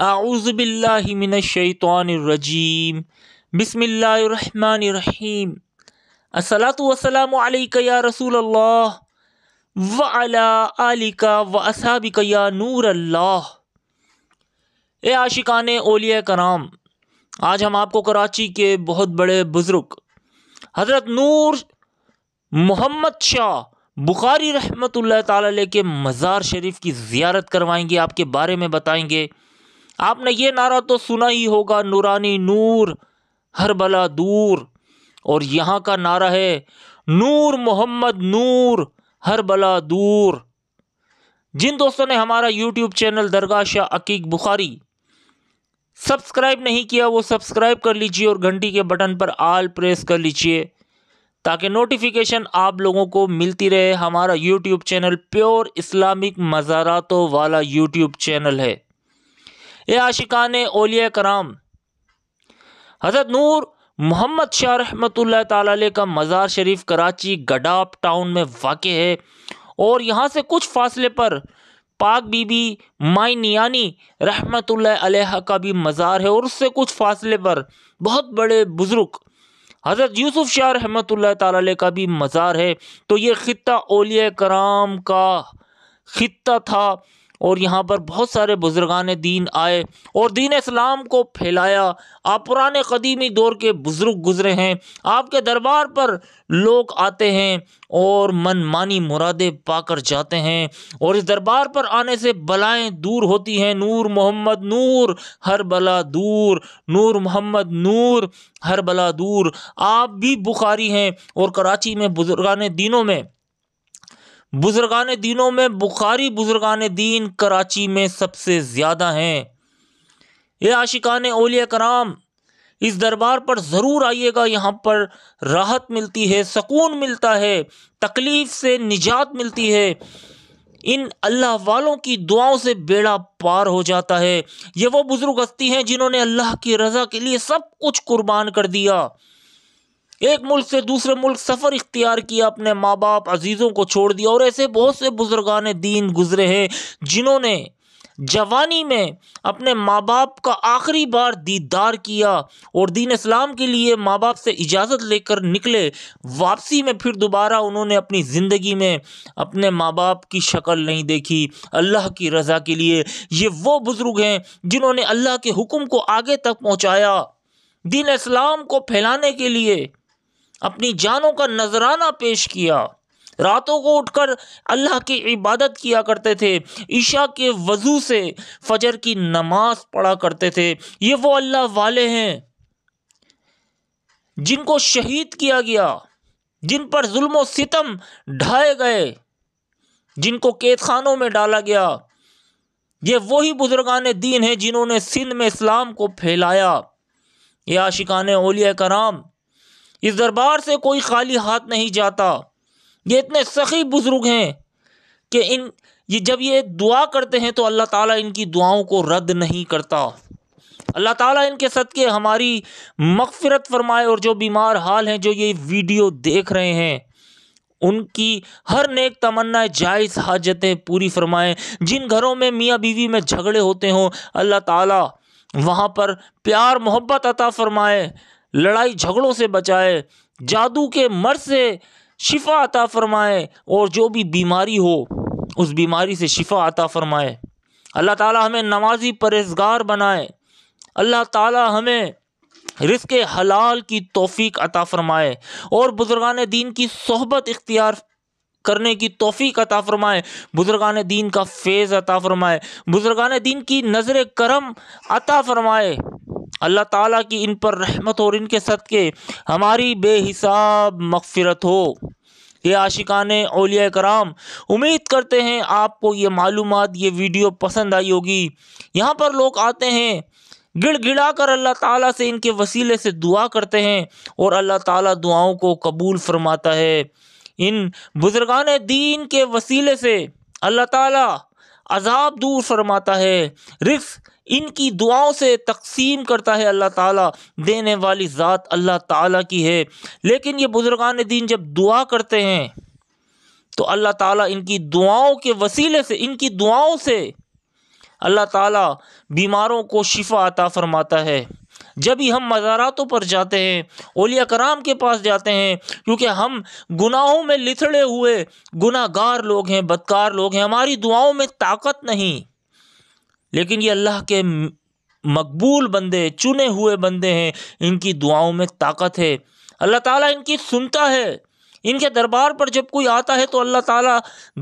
आउज़बिल्लिमिनशैतरजीम बसमीम असलातम या रसूल अल्लाह व अला अलिका व असाबिकया नूर अल्लाह ए आशिकान ओलिया कराम आज हम आपको कराची के बहुत बड़े बुज़ुर्ग हज़रत नूर मोहम्मद शाह बुखारी रहमत ला त मज़ार शरीफ की ज़्यारत करवाएंगे आपके बारे में बताएंगे आपने ये नारा तो सुना ही होगा नूरानी नूर हर भला दूर और यहाँ का नारा है नूर मोहम्मद नूर हर भला दूर जिन दोस्तों ने हमारा YouTube channel Dargah Shah Akeek Bukhari subscribe नहीं किया वो सब्सक्राइब कर लीजिए और घंटी के बटन पर आल प्रेस कर लीजिए ताकि नोटिफिकेशन आप लोगों को मिलती रहे हमारा यूट्यूब चैनल प्योर इस्लामिक मज़ारातों वाला यूट्यूब चैनल है ए आशिकान ओलिया कराम हज़रत नूर मोहम्मद शाह रहमत ताली का मज़ार शरीफ कराची गडाप टाउन में वाक़ है और यहाँ से कुछ फासले पर पाक बीबी माई नियानी रहमत का भी मज़ार है और उससे कुछ फासले पर बहुत बड़े बुज़ुर्ग हज़रत यूसुफ शाह रहमत ताली का भी मज़ार है तो ये ख़त्ता ओलिया कराम का ख़त्ता था और यहाँ पर बहुत सारे बुज़ुर्गान दीन आए और दीन इस्लाम को फैलाया आप पुराने कदीमी दौर के बुज़ुर्ग गुज़रे हैं आपके दरबार पर लोग आते हैं और मनमानी मुरादे पाकर जाते हैं और इस दरबार पर आने से बलाएं दूर होती हैं नूर मोहम्मद नूर हर बला दूर नूर मोहम्मद नूर हर बला दूर आप भी बुखारी हैं और कराची में बुज़ुर्गान दीनों में बुज़ुर्गान दीनों में बुखारी बुज़ुर्गान दीन कराची में सबसे ज़्यादा हैं ये आशिकान ओलिया कराम इस दरबार पर ज़रूर आइएगा यहाँ पर राहत मिलती है सकून मिलता है तकलीफ़ से निजात मिलती है इन अल्लाह वालों की दुआओं से बेड़ा पार हो जाता है ये वो बुज़ुर्ग हस्ती हैं जिन्होंने अल्लाह की रज़ा के लिए सब कुछ कुर्बान कर दिया एक मुल्क से दूसरे मुल्क सफ़र इख्तियार किया अपने माँ बाप अजीज़ों को छोड़ दिया और ऐसे बहुत से बुजुर्गान दीन गुजरे हैं जिन्होंने जवानी में अपने माँ बाप का आखिरी बार दीदार किया और दीन इस्लाम के लिए माँ बाप से इजाज़त लेकर निकले वापसी में फिर दोबारा उन्होंने अपनी ज़िंदगी में अपने माँ बाप की शक्ल नहीं देखी अल्लाह की रज़ा के लिए ये वो बुज़ुर्ग हैं जिन्होंने अल्लाह के हुक्म को आगे तक पहुँचाया दीन इस्लाम को फैलाने के लिए अपनी जानों का नजराना पेश किया रातों को उठकर अल्लाह की इबादत किया करते थे ईशा के वजू से फजर की नमाज पढ़ा करते थे ये वो अल्लाह वाले हैं जिनको शहीद किया गया जिन पर जुल्म सितम ढाए गए जिनको कैद खानों में डाला गया ये वही बुजुर्गान दीन हैं जिन्होंने सिंध में इस्लाम को फैलाया ये आशिकान ओलिया कराम इस दरबार से कोई खाली हाथ नहीं जाता ये इतने सखी बुज़ुर्ग हैं कि इन ये जब ये दुआ करते हैं तो अल्लाह ताला इनकी दुआओं को रद्द नहीं करता अल्लाह ताला इनके सदक़े हमारी मगफ़रत फरमाए और जो बीमार हाल हैं जो ये वीडियो देख रहे हैं उनकी हर नेक तमन्ना जायज़ हाजतें पूरी फरमाएं जिन घरों में मियाँ बीवी में झगड़े होते हों अल्लाह ताला वहाँ पर प्यार मोहब्बत अता फरमाए लड़ाई झगड़ों से बचाए जादू के मर से शिफा अता फरमाए और जो भी बीमारी हो उस बीमारी से शिफा अता फरमाए अल्लाह ताला हमें नमाजी परहेजगार बनाए अल्लाह ताला हमें रिस्क हलाल की तोफ़ी अता फ़रमाए और बुज़ुर्गान दीन की सोहबत इख्तियार करने की तोफ़ी अता फ़रमाए बुज़ुर्गान दीन का फैज़ अता फ़रमाए बुज़ुर्गान दीन की नज़र करम अता फ़रमाए अल्लाह ताला की इन पर रहमत और इनके सदक़े हमारी बेहिसाब मगफ़रत हो ये आशिकान ओलिया कराम उम्मीद करते हैं आपको ये मालूम ये वीडियो पसंद आई होगी यहाँ पर लोग आते हैं गिड़ गिड़ा कर अल्लाह ताला से इनके वसीले से दुआ करते हैं और अल्लाह ताला दुआओं को कबूल फरमाता है इन बुज़ुर्गान दीन के वसीले से अल्लाह ताला अजाब दूर फरमाता है रिस इनकी दुआओं से तकसीम करता है अल्लाह ताला देने वाली ज़ात अल्लाह ताला की है लेकिन ये बुज़ुर्गान दीन जब दुआ करते हैं तो अल्लाह ताला इनकी दुआओं के वसीले से इनकी दुआओं से अल्लाह ताला बीमारों को शिफा अता फरमाता है जब भी हम मज़ारातों पर जाते हैं ओलिया कराम के पास जाते हैं क्योंकि हम गुनाहों में लिथड़े हुए गुनागार लोग हैं बदकार लोग हैं हमारी दुआओं में ताकत नहीं लेकिन ये अल्लाह के मकबूल बंदे चुने हुए बंदे हैं इनकी दुआओं में ताकत है अल्लाह ताला इनकी सुनता है इनके दरबार पर जब कोई आता है तो अल्लाह ताला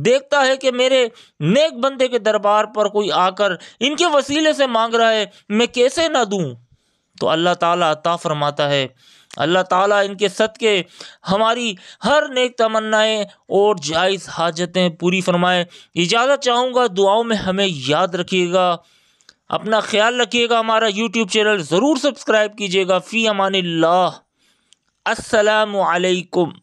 देखता है कि मेरे नेक बंदे के दरबार पर कोई आकर इनके वसीले से मांग रहा है मैं कैसे ना दूँ तो अल्लाह ताला अता फरमाता है अल्लाह ताला इनके सदक़े हमारी हर नेक तमन्नाएं और जायज़ हाजतें पूरी फरमाएं इजाज़त चाहूँगा दुआओं में हमें याद रखिएगा अपना ख्याल रखिएगा हमारा यूट्यूब चैनल ज़रूर सब्सक्राइब कीजिएगा फ़ी अमान ला असलकुम